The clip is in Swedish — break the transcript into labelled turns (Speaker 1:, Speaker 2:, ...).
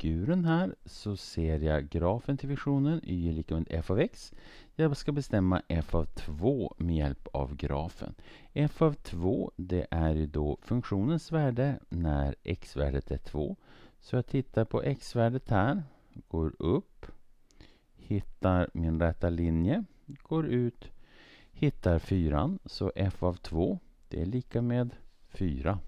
Speaker 1: figuren här så ser jag grafen till funktionen y är lika med f av x. Jag ska bestämma f av 2 med hjälp av grafen. f av 2 det är ju då funktionens värde när x-värdet är 2. Så jag tittar på x-värdet här, går upp, hittar min rätta linje, går ut, hittar 4. Så f av 2 det är lika med 4.